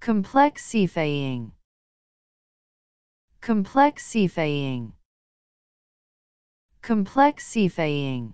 Complexifying. Complexifying. Complexifying.